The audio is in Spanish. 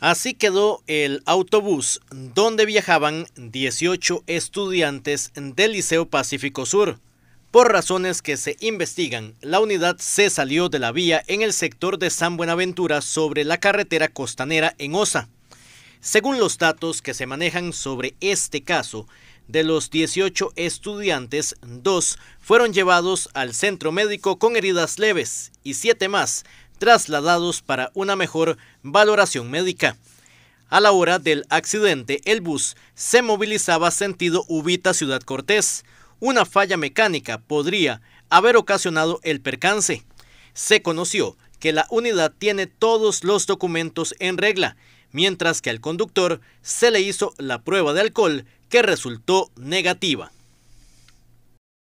Así quedó el autobús donde viajaban 18 estudiantes del Liceo Pacífico Sur. Por razones que se investigan, la unidad se salió de la vía en el sector de San Buenaventura sobre la carretera costanera en Osa. Según los datos que se manejan sobre este caso, de los 18 estudiantes, dos fueron llevados al centro médico con heridas leves y siete más trasladados para una mejor valoración médica. A la hora del accidente, el bus se movilizaba sentido Ubita Ciudad Cortés. Una falla mecánica podría haber ocasionado el percance. Se conoció que la unidad tiene todos los documentos en regla, mientras que al conductor se le hizo la prueba de alcohol que resultó negativa.